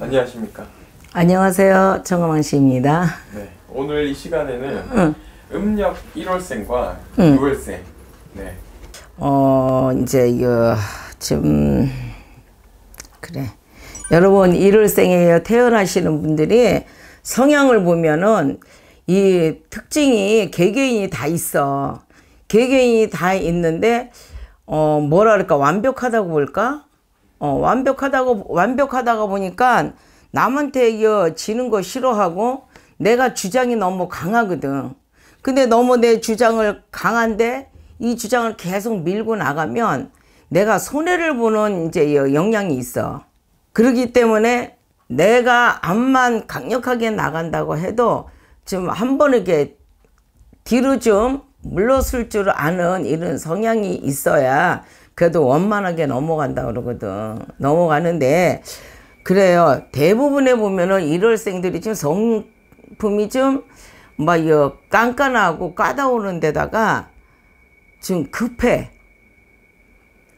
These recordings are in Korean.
안녕하십니까. 안녕하세요. 정화 씨입니다. 네. 오늘 이 시간에는 응. 음력 1월생과 응. 6월생. 네. 어, 이제 이거 지금 그래. 여러분 1월생에 태어나시는 분들이 성향을 보면은 이 특징이 개개인이 다 있어. 개개인이 다 있는데 어 뭐랄까 완벽하다고 볼까? 어, 완벽하다고 완벽하다가 보니까 남한테 이어 지는 거 싫어하고 내가 주장이 너무 강하거든. 근데 너무 내 주장을 강한데 이 주장을 계속 밀고 나가면 내가 손해를 보는 이제 영향이 있어. 그러기 때문에 내가 암만 강력하게 나간다고 해도 좀한번 이렇게 뒤로 좀 물러설 줄 아는 이런 성향이 있어야 그래도 원만하게 넘어간다 그러거든. 넘어가는데 그래요. 대부분에 보면은 일월생들이 지금 성품이 좀막 뭐, 여 깐깐하고 까다오는 데다가 지금 급해.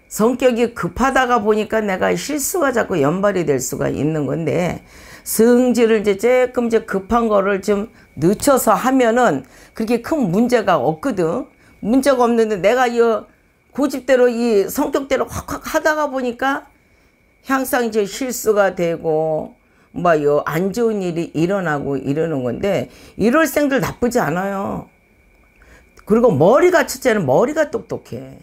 성격이 급하다가 보니까 내가 실수가 자꾸 연발이 될 수가 있는 건데 승질을 이제 조금 이제 급한 거를 좀 늦춰서 하면은 그렇게 큰 문제가 없거든. 문제가 없는데 내가 이 고집대로 이 성격대로 확확 하다가 보니까 항상 이제 실수가 되고 뭐안 좋은 일이 일어나고 이러는 건데 이럴 생들 나쁘지 않아요. 그리고 머리가 첫째는 머리가 똑똑해.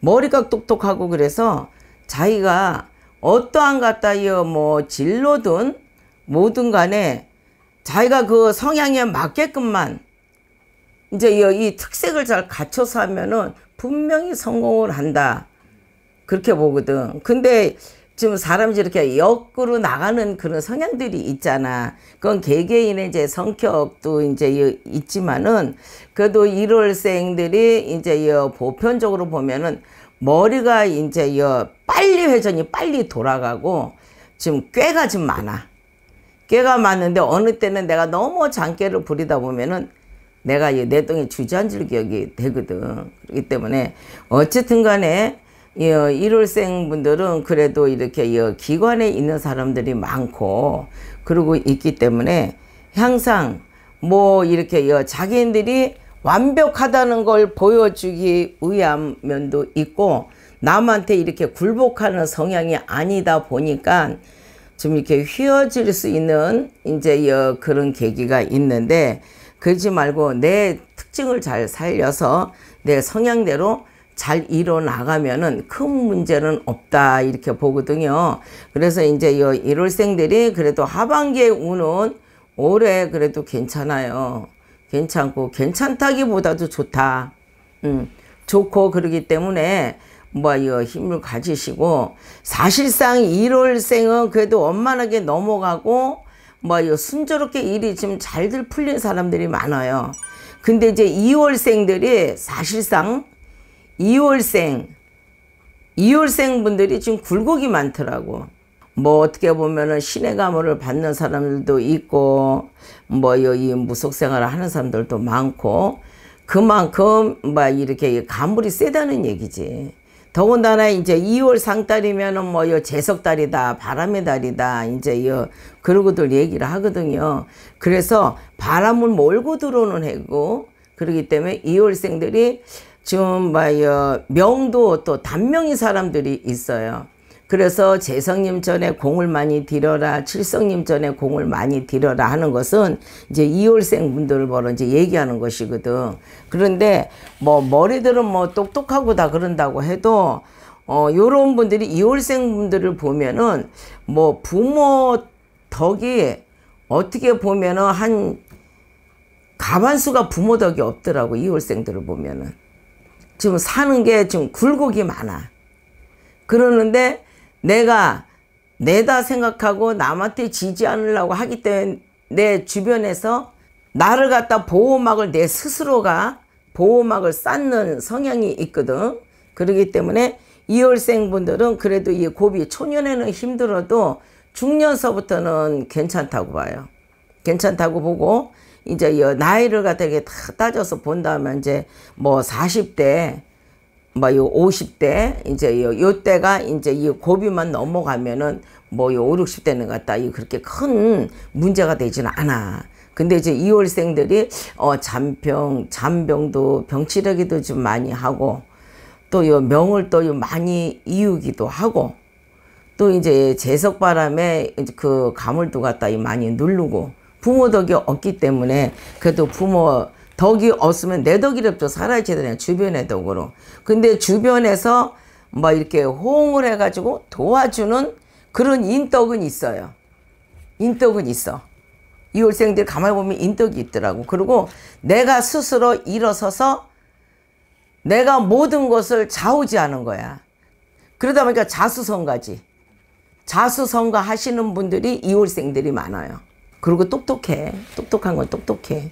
머리가 똑똑하고 그래서 자기가 어떠한 갖다여 뭐 진로든 뭐든 간에 자기가 그 성향에 맞게끔만 이제 이 특색을 잘 갖춰서 하면은 분명히 성공을 한다. 그렇게 보거든. 근데 지금 사람이 이렇게 역으로 나가는 그런 성향들이 있잖아. 그건 개개인의 이제 성격도 이제 있지만은 그래도 1월생들이 이제 보편적으로 보면은 머리가 이제 빨리 회전이 빨리 돌아가고 지금 꾀가 좀 많아. 꾀가 많은데 어느 때는 내가 너무 장깨를 부리다 보면은 내가 내 땅에 주저앉을 기억이 되거든. 그렇기 때문에 어쨌든 간에 어, 일월생 분들은 그래도 이렇게 어, 기관에 있는 사람들이 많고 그러고 있기 때문에 항상 뭐 이렇게 어, 자기들이 완벽하다는 걸 보여주기 위한 면도 있고 남한테 이렇게 굴복하는 성향이 아니다 보니까 좀 이렇게 휘어질 수 있는 이제 그런 계기가 있는데 그러지 말고 내 특징을 잘 살려서 내 성향대로 잘 이뤄나가면은 큰 문제는 없다 이렇게 보거든요. 그래서 이제 이 일월생들이 그래도 하반기에 우는 올해 그래도 괜찮아요. 괜찮고 괜찮다기보다도 좋다. 음, 좋고 그러기 때문에 뭐 이 힘을 가지시고 사실상 1월생은 그래도 원만하게 넘어가고 뭐요 순조롭게 일이 지금 잘들 풀린 사람들이 많아요. 근데 이제 2월생들이 사실상 2월생 2월생 분들이 지금 굴곡이 많더라고. 뭐 어떻게 보면은 신의 가물을 받는 사람들도 있고 뭐요 이 무속 생활을 하는 사람들도 많고 그만큼 막 뭐 이렇게 가물이 세다는 얘기지. 더군다나 이제 2월 상달이면은 뭐요 재석달이다, 바람의 달이다, 이제 요 그러고들 얘기를 하거든요. 그래서 바람을 몰고 들어오는 해고 그러기 때문에 2월생들이 좀 뭐요 명도 또 단명인 사람들이 있어요. 그래서 재성님 전에 공을 많이 들여라, 칠성님 전에 공을 많이 들여라 하는 것은 이제 이월생 분들을 보러 이제 얘기하는 것이거든. 그런데 뭐 머리들은 뭐 똑똑하고 다 그런다고 해도 어 요런 분들이 이월생 분들을 보면은 뭐 부모 덕이 어떻게 보면은 한 가반수가 부모 덕이 없더라고 이월생들을 보면은 지금 사는 게좀 굴곡이 많아. 그러는데 내가 내다 생각하고 남한테 지지 않으려고 하기 때문에 내 주변에서 나를 갖다 보호막을 내 스스로가 보호막을 쌓는 성향이 있거든. 그러기 때문에 이월생분들은 그래도 이 고비 초년에는 힘들어도 중년서부터는 괜찮다고 봐요. 괜찮다고 보고 이제 이 나이를 갖다가 다 따져서 본다면 이제 뭐 40대 뭐요 50대 이제 요, 요 때가 이제 이 고비만 넘어가면은 뭐요 5, 60대는 같다. 이 그렇게 큰 문제가 되지는 않아. 근데 이제 2월생들이 어 잔병, 잔병도 병치레기도 좀 많이 하고 또요 명을 또요 많이 이우기도 하고 또 이제 재석 바람에 이제 그 가물도 갖다 이 많이 누르고 부모 덕이 없기 때문에 그래도 부모 덕이 없으면 내 덕이랍죠. 살아있지 되냐. 주변의 덕으로. 근데 주변에서 뭐 이렇게 호응을 해가지고 도와주는 그런 인덕은 있어요. 인덕은 있어. 이월생들 가만히 보면 인덕이 있더라고. 그리고 내가 스스로 일어서서 내가 모든 것을 좌우지하는 거야. 그러다 보니까 자수성가지. 자수성가 하시는 분들이 이월생들이 많아요. 그리고 똑똑해. 똑똑한 건 똑똑해.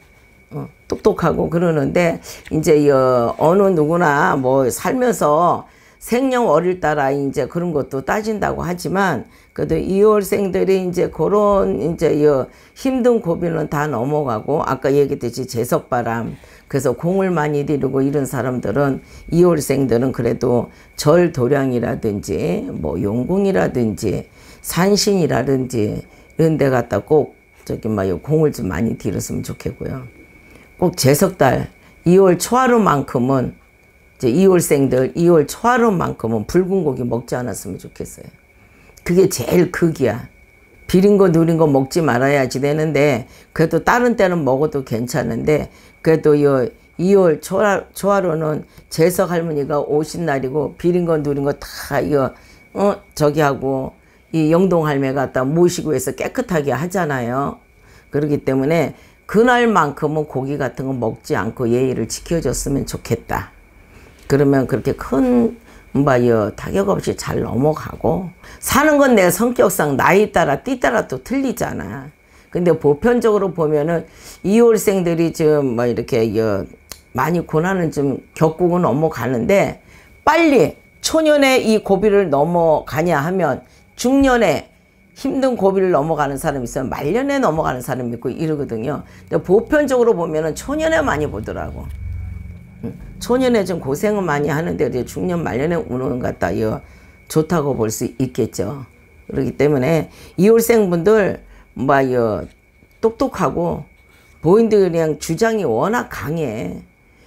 어, 똑똑하고 그러는데 이제 어, 어느 누구나 뭐 살면서 생년 월일 따라 이제 그런 것도 따진다고 하지만 그래도 이월생들이 이제 그런 이제 여 힘든 고비는 다 넘어가고 아까 얘기했듯이 재석바람 그래서 공을 많이 들이고 이런 사람들은 이월생들은 그래도 절 도량이라든지 뭐 용궁이라든지 산신이라든지 이런 데갔다꼭 저기 막 공을 좀 많이 들었으면 좋겠고요. 꼭 제석달 2월 초하루만큼은 이제 2월생들 2월 초하루만큼은 붉은 고기 먹지 않았으면 좋겠어요. 그게 제일 극이야. 비린 거 누린 거 먹지 말아야지 되는데 그래도 다른 때는 먹어도 괜찮은데 그래도 요 2월 초하, 초하루는 재석 할머니가 오신 날이고 비린 거 누린 거 다 이거 어 저기 하고 이 영동 할매가 다 모시고 해서 깨끗하게 하잖아요. 그렇기 때문에 그날만큼은 고기 같은 거 먹지 않고 예의를 지켜줬으면 좋겠다. 그러면 그렇게 큰 뭐여 타격 없이 잘 넘어가고 사는 건 내 성격상 나이 따라 띠 따라 또 틀리잖아. 근데 보편적으로 보면은 이월생들이 지뭐 이렇게 여, 많이 고난은 좀 겪고 넘어가는데 빨리 초년에 이 고비를 넘어가냐 하면 중년에 힘든 고비를 넘어가는 사람이 있으면 말년에 넘어가는 사람이 있고 이러거든요. 근데 보편적으로 보면은 초년에 많이 보더라고. 초년에 좀 고생을 많이 하는데 이제 중년 말년에 오는 것 같다. 이 좋다고 볼 수 있겠죠. 그렇기 때문에 이월생 분들 뭐 똑똑하고 보인들 그냥 주장이 워낙 강해.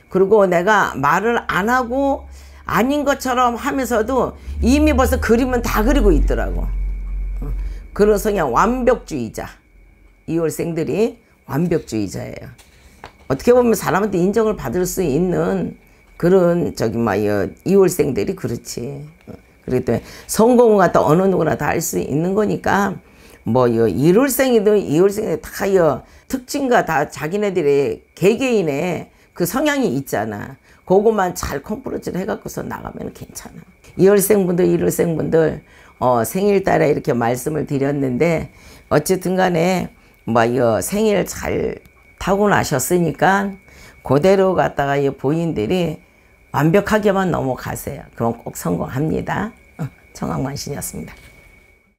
그리고 내가 말을 안 하고 아닌 것처럼 하면서도 이미 벌써 그림은 다 그리고 있더라고. 그런 성향 완벽주의자. 2월생들이 완벽주의자예요. 어떻게 보면 사람한테 인정을 받을 수 있는 그런 저기 뭐 2월생들이 그렇지. 어, 그렇기 때문에 성공은 갖다 어느 누구나 다 할 수 있는 거니까 뭐 1월생이든 2월생이든 다 특징과 다 자기네들의 개개인의 그 성향이 있잖아. 그것만 잘 컴프로즈를 해갖고서 나가면 괜찮아. 2월생분들, 1월생분들 어, 생일 따라 이렇게 말씀을 드렸는데 어쨌든 간에 뭐이 생일 잘 타고나셨으니까 그대로 갔다가 이 보인들이 완벽하게만 넘어가세요. 그럼 꼭 성공합니다. 청학관신이었습니다 어,